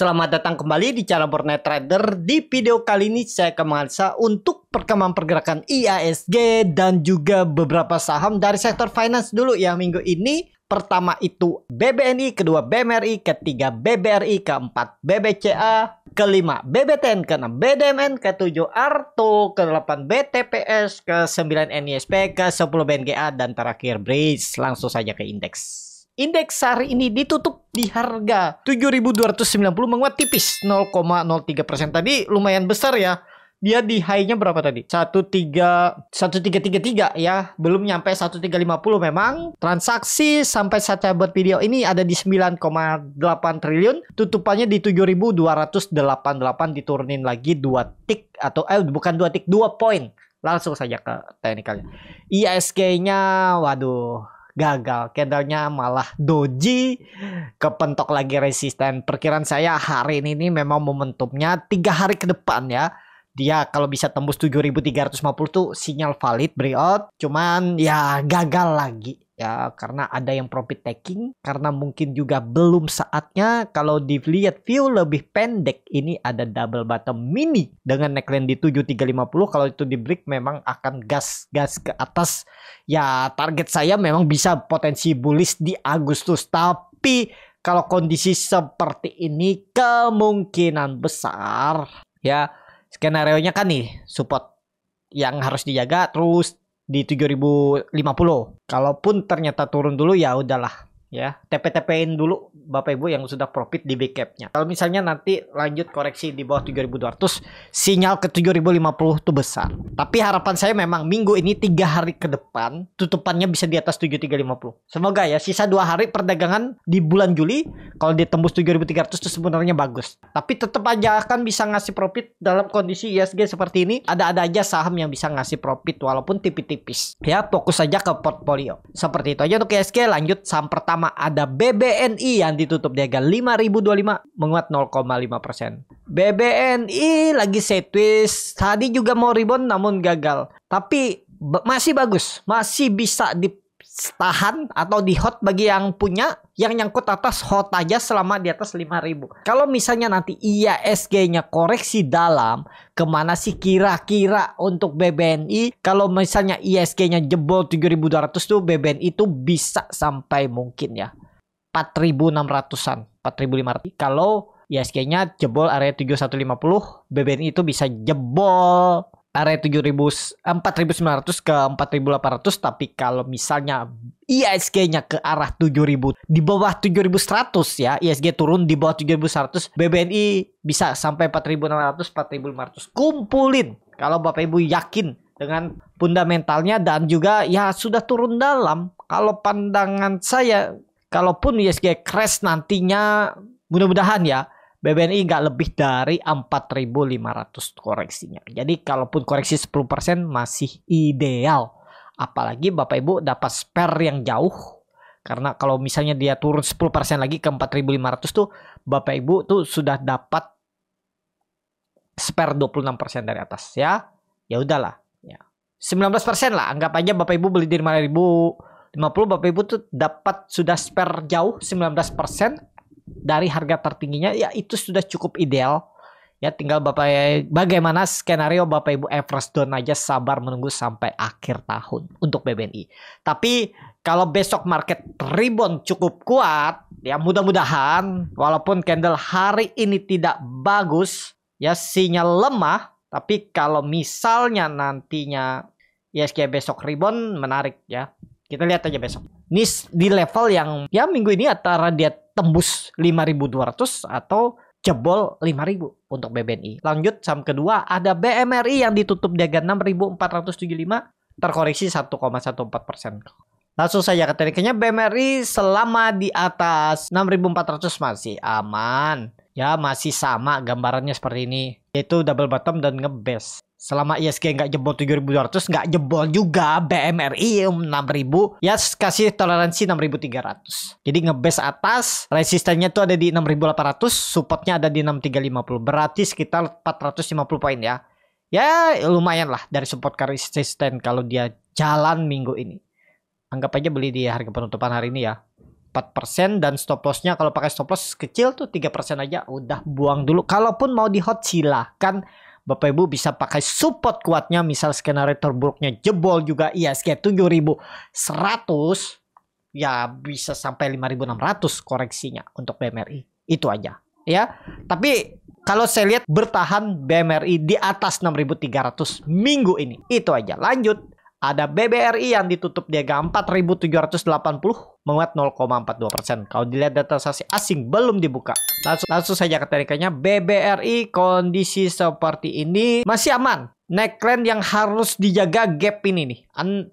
Selamat datang kembali di channel Bornet Trader. Di video kali ini saya akan menganalisa untuk perkembangan pergerakan IASG dan juga beberapa saham dari sektor finance dulu ya minggu ini. Pertama itu BBNI, kedua BMRI, ketiga BBRI, keempat BBCA, kelima BBTN, keenam BDMN, ketujuh ARTO, kedelapan BTPS, ke sembilan NISP, ke sepuluh BNGA, dan terakhir BRIS. Langsung saja ke indeks. Indeks hari ini ditutup di harga 7.290 menguat tipis 0,03 persen. Tadi lumayan besar ya. Dia di high-nya berapa tadi? 13 1333 ya. Belum nyampe 1350 memang. Transaksi sampai saya buat video ini ada di 9,8 triliun. Tutupannya di 7.288 diturunin lagi 2 tick atau eh bukan 2 tick 2 poin. Langsung saja ke teknikalnya. ISG-nya waduh gagal. Candlenya malah doji kepentok lagi resisten. Perkiraan saya hari ini memang momentumnya tiga hari ke depan ya dia kalau bisa tembus 7350 tuh sinyal valid breakout cuman ya gagal lagi ya karena ada yang profit taking karena mungkin juga belum saatnya kalau dilihat view lebih pendek ini ada double bottom mini dengan neckline di 7350 kalau itu di break memang akan gas gas ke atas ya target saya memang bisa potensi bullish di Agustus tapi kalau kondisi seperti ini kemungkinan besar ya skenario nya kan nih support yang harus dijaga terus di 7050. Kalaupun ternyata turun dulu ya udahlah ya tptpin dulu Bapak Ibu yang sudah profit di big cap-nya. Kalau misalnya nanti lanjut koreksi di bawah 7200, sinyal ke 7050 itu besar. Tapi harapan saya memang minggu ini tiga hari ke depan tutupannya bisa di atas 7350. Semoga ya sisa dua hari perdagangan di bulan Juli kalau ditembus 7300 itu sebenarnya bagus. Tapi tetap aja akan bisa ngasih profit dalam kondisi ISG seperti ini. Ada-ada aja saham yang bisa ngasih profit walaupun tipis-tipis. Ya fokus saja ke portfolio. Seperti itu aja untuk ISG lanjut saham pertama pertama ada BBNI yang ditutup di harga 5.025 menguat 0,5%. BBNI lagi set twist. tadi juga mau rebound namun gagal. Tapi masih bagus, masih bisa di tahan atau di hot bagi yang punya yang nyangkut atas hot aja selama di atas 5000 kalau misalnya nanti IASG nya koreksi dalam kemana sih kira-kira untuk BBNI kalau misalnya ISG nya jebol 7200 tuh BBNI itu bisa sampai mungkin ya 4600an 4500 kalau ISG nya jebol area 7150 BBNI itu bisa jebol area 7000 4900 ke 4800 tapi kalau misalnya ISG-nya ke arah 7000 di bawah 7100 ya ISG turun di bawah 7100 BBNI bisa sampai 4600 4500 kumpulin kalau Bapak Ibu yakin dengan fundamentalnya dan juga ya sudah turun dalam kalau pandangan saya kalaupun ISG crash nantinya mudah-mudahan ya BBNI nggak lebih dari 4.500 koreksinya. Jadi kalaupun koreksi 10% masih ideal. Apalagi Bapak Ibu dapat spare yang jauh. Karena kalau misalnya dia turun 10% lagi ke 4.500 tuh Bapak Ibu tuh sudah dapat spare 26% dari atas ya. Ya udahlah ya. 19% lah anggap aja Bapak Ibu beli di 5.000 50 Bapak Ibu tuh dapat sudah spare jauh 19% dari harga tertingginya ya itu sudah cukup ideal ya tinggal bapak bagaimana skenario bapak ibu Everest Down aja sabar menunggu sampai akhir tahun untuk BBNI tapi kalau besok market rebound cukup kuat ya mudah-mudahan walaupun candle hari ini tidak bagus ya sinyal lemah tapi kalau misalnya nantinya ISG ya, besok rebound menarik ya kita lihat aja besok. Nis di level yang ya minggu ini antara dia tembus 5200 atau jebol 5000 untuk BBNI. Lanjut saham kedua ada BMRI yang ditutup di 6475 terkoreksi 1,14%. Langsung saja ke tekniknya BMRI selama di atas 6400 masih aman. Ya masih sama gambarannya seperti ini yaitu double bottom dan ngebes selama ISG nggak jebol 7200 nggak jebol juga BMRI 6000 ya kasih toleransi 6300 jadi ngebes atas resistennya tuh ada di 6800 supportnya ada di 6350 berarti sekitar 450 poin ya ya lumayan lah dari support ke resisten kalau dia jalan minggu ini anggap aja beli di harga penutupan hari ini ya 4% dan stop lossnya kalau pakai stop loss kecil tuh 3% aja udah buang dulu kalaupun mau di hot silahkan Bapak Ibu bisa pakai support kuatnya misal skenario terburuknya jebol juga iya ISG 7100 ya bisa sampai 5600 koreksinya untuk BMRI. Itu aja ya. Tapi kalau saya lihat bertahan BMRI di atas 6300 minggu ini. Itu aja. Lanjut ada BBRI yang ditutup di harga 4.780 menguat 0,42 persen. Kalau dilihat data sasi asing belum dibuka. Langsung, langsung saja ke teknikanya BBRI kondisi seperti ini masih aman. Neckline yang harus dijaga gap ini nih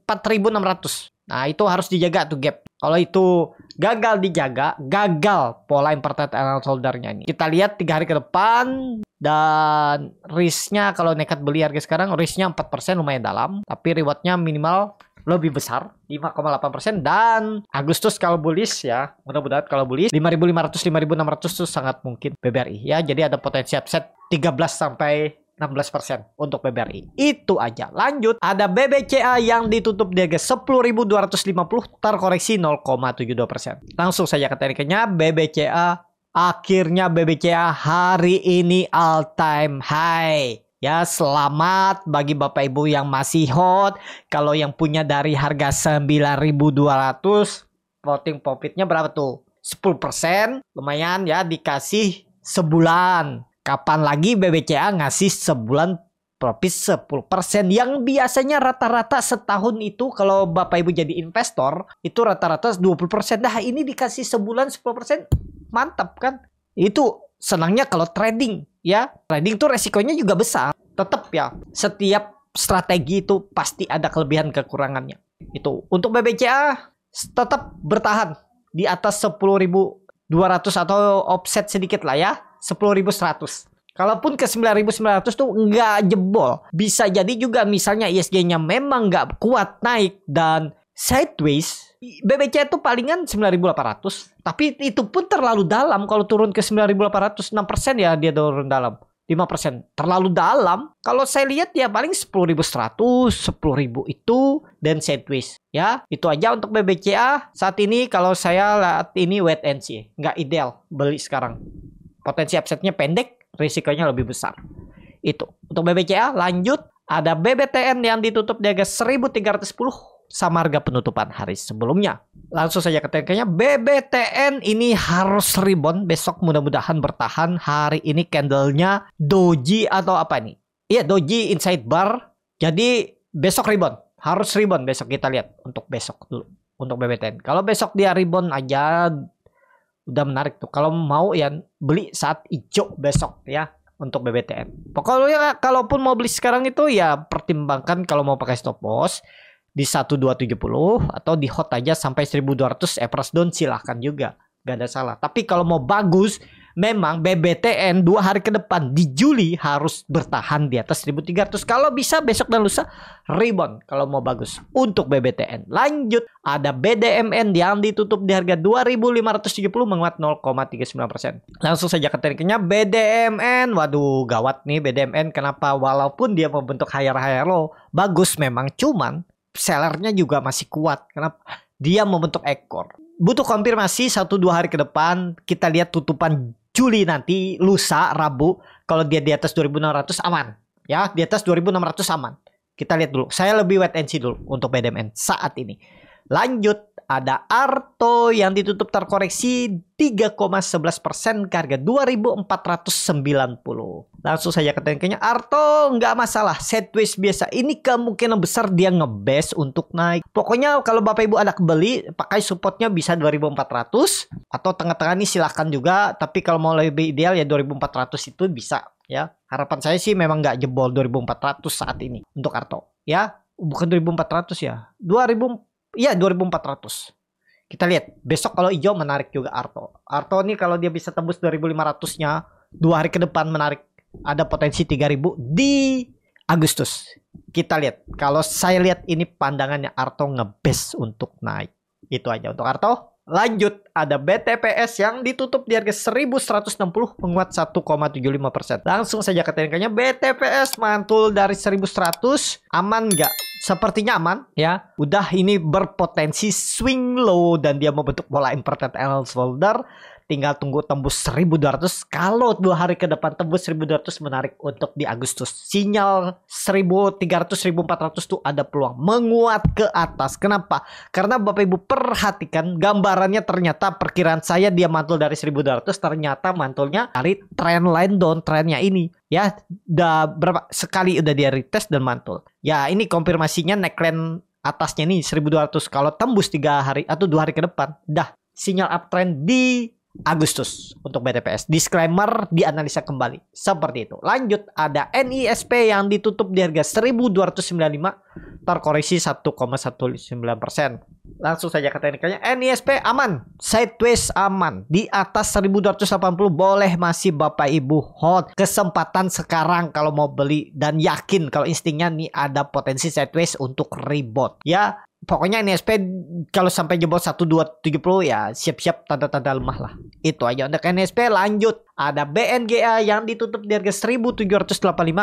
4.600. Nah, itu harus dijaga tuh gap. Kalau itu gagal dijaga, gagal pola inverted anal shouldernya ini. Kita lihat tiga hari ke depan dan risknya kalau nekat beli harga sekarang risknya 4% lumayan dalam, tapi rewardnya minimal lebih besar 5,8% dan Agustus kalau bullish ya mudah-mudahan kalau bullish 5.500 5.600 itu sangat mungkin BBRI ya jadi ada potensi upset 13 sampai 16% untuk BBRI. Itu aja. Lanjut, ada BBCA yang ditutup di harga 10.250 terkoreksi 0,72%. Langsung saja ke tekniknya BBCA akhirnya BBCA hari ini all time high. Ya selamat bagi Bapak Ibu yang masih hot. Kalau yang punya dari harga 9.200 voting profitnya berapa tuh? 10% lumayan ya dikasih sebulan Kapan lagi BBCA ngasih sebulan profit 10% yang biasanya rata-rata setahun itu kalau Bapak Ibu jadi investor itu rata-rata 20%. Nah, ini dikasih sebulan 10%. Mantap kan? Itu senangnya kalau trading ya. Trading tuh resikonya juga besar. Tetap ya, setiap strategi itu pasti ada kelebihan kekurangannya. Itu untuk BBCA tetap bertahan di atas 10.200 atau offset sedikit lah ya. 10.100. Kalaupun ke 9.900 tuh nggak jebol. Bisa jadi juga misalnya ISG-nya memang nggak kuat naik dan sideways. BBC itu palingan 9.800. Tapi itu pun terlalu dalam kalau turun ke 9.800 6% ya dia turun dalam. 5%. Terlalu dalam. Kalau saya lihat ya paling 10.100, 10.000 itu dan sideways. Ya, itu aja untuk BBCA. Saat ini kalau saya lihat ini wait and see. Nggak ideal beli sekarang. Potensi upsetnya pendek, risikonya lebih besar. Itu. Untuk BBCA lanjut ada BBTN yang ditutup di harga 1310 sama harga penutupan hari sebelumnya. Langsung saja ke tekniknya, BBTN ini harus rebound besok mudah-mudahan bertahan hari ini candlenya doji atau apa ini? Iya doji inside bar. Jadi besok rebound harus rebound besok kita lihat untuk besok dulu untuk BBTN. Kalau besok dia rebound aja udah menarik tuh kalau mau ya beli saat hijau besok ya untuk BBTN pokoknya kalaupun mau beli sekarang itu ya pertimbangkan kalau mau pakai stop loss di 1270 atau di hot aja sampai 1200 average eh, down silahkan juga gak ada salah tapi kalau mau bagus memang BBTN dua hari ke depan di Juli harus bertahan di atas 1300 kalau bisa besok dan lusa rebound kalau mau bagus untuk BBTN lanjut ada BDMN yang ditutup di harga 2570 menguat 0,39% langsung saja ke tekniknya BDMN waduh gawat nih BDMN kenapa walaupun dia membentuk higher-higher low bagus memang cuman sellernya juga masih kuat kenapa dia membentuk ekor butuh konfirmasi 1-2 hari ke depan kita lihat tutupan Juli nanti lusa Rabu kalau dia di atas 2600 aman ya di atas 2600 aman kita lihat dulu saya lebih wait and see dulu untuk BDMN saat ini Lanjut, ada Arto yang ditutup terkoreksi 3,11% ke harga 2490. Langsung saja ke tankingnya Arto nggak masalah sideways biasa. Ini kemungkinan besar dia ngebes untuk naik. Pokoknya kalau Bapak Ibu ada kebeli pakai supportnya bisa 2400 atau tengah-tengah ini silahkan juga. Tapi kalau mau lebih ideal ya 2400 itu bisa ya. Harapan saya sih memang nggak jebol 2400 saat ini untuk Arto ya. Bukan 2400 ya. 2400 Iya 2400. Kita lihat besok kalau hijau menarik juga Arto. Arto nih kalau dia bisa tembus 2500-nya dua hari ke depan menarik ada potensi 3000 di Agustus. Kita lihat. Kalau saya lihat ini pandangannya Arto ngebes untuk naik. Itu aja untuk Arto. Lanjut, ada BTPS yang ditutup di harga 1160 penguat 1,75%. Langsung saja ke BTPS mantul dari 1100, aman nggak? sepertinya aman ya. Udah ini berpotensi swing low dan dia membentuk pola inverted L shoulder Tinggal tunggu tembus 1200. Kalau dua hari ke depan tembus 1200 menarik untuk di Agustus. Sinyal 1300 1400 tuh ada peluang menguat ke atas. Kenapa? Karena Bapak Ibu perhatikan gambarannya ternyata perkiraan saya dia mantul dari 1200 ternyata mantulnya dari trend line down trendnya ini ya udah berapa sekali udah dia retest dan mantul. Ya ini konfirmasinya neckline atasnya nih 1200 kalau tembus tiga hari atau dua hari ke depan dah sinyal uptrend di Agustus untuk BTPS. Disclaimer dianalisa kembali. Seperti itu. Lanjut ada NISP yang ditutup di harga 1295 terkoreksi 1,19%. Langsung saja ke teknikalnya. NISP aman, sideways aman. Di atas 1280 boleh masih Bapak Ibu hot. Kesempatan sekarang kalau mau beli dan yakin kalau instingnya nih ada potensi sideways untuk rebound. Ya, pokoknya NSP kalau sampai jebol 1270 ya siap-siap tanda-tanda lemah lah. Itu aja untuk NSP lanjut. Ada BNGA yang ditutup di harga 1785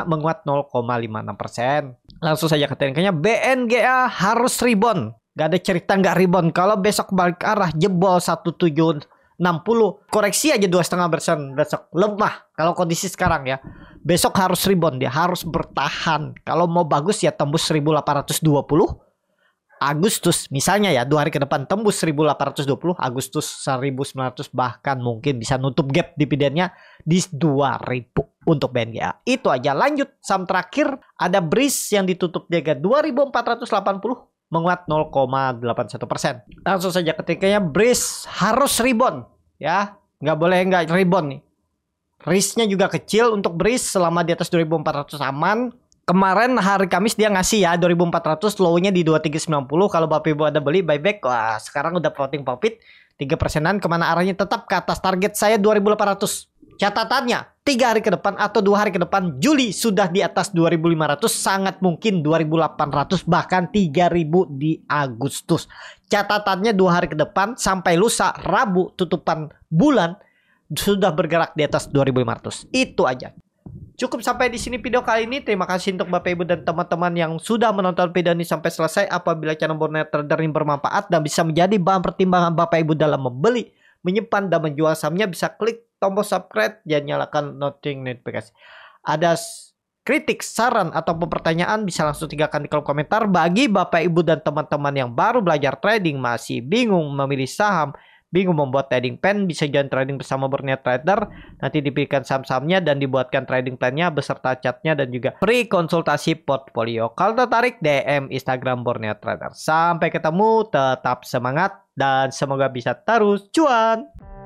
menguat 0,56%. Langsung saja ke tekniknya BNGA harus rebound. Gak ada cerita nggak rebound. Kalau besok balik arah jebol enam puluh koreksi aja dua setengah persen besok lemah kalau kondisi sekarang ya besok harus rebound dia harus bertahan kalau mau bagus ya tembus 1820 Agustus misalnya ya dua hari ke depan tembus 1820 Agustus 1900 bahkan mungkin bisa nutup gap dividennya di 2000 untuk BNGA itu aja lanjut saham terakhir ada BRIS yang ditutup jaga 2480 menguat 0,81 persen langsung saja ketikanya BRIS harus rebound ya nggak boleh nggak rebound nih Risknya juga kecil untuk BRIS selama di atas 2400 aman kemarin hari Kamis dia ngasih ya 2400 low-nya di 2390 kalau Bapak Ibu ada beli buyback wah sekarang udah floating profit 3 persenan kemana arahnya tetap ke atas target saya 2800 catatannya 3 hari ke depan atau 2 hari ke depan Juli sudah di atas 2500 sangat mungkin 2800 bahkan 3000 di Agustus catatannya 2 hari ke depan sampai lusa Rabu tutupan bulan sudah bergerak di atas 2500 itu aja Cukup sampai di sini video kali ini. Terima kasih untuk Bapak Ibu dan teman-teman yang sudah menonton video ini sampai selesai. Apabila channel Borneo Trader ini bermanfaat dan bisa menjadi bahan pertimbangan Bapak Ibu dalam membeli, menyimpan, dan menjual sahamnya, bisa klik tombol subscribe dan nyalakan noting notification. Ada kritik, saran, atau pertanyaan bisa langsung tinggalkan di kolom komentar. Bagi Bapak Ibu dan teman-teman yang baru belajar trading, masih bingung memilih saham, bingung membuat trading plan, bisa join trading bersama borneo trader, nanti diberikan saham-sahamnya dan dibuatkan trading plannya beserta chatnya dan juga free konsultasi portfolio. Kalau tertarik DM Instagram Borneo Trader. Sampai ketemu, tetap semangat dan semoga bisa terus cuan.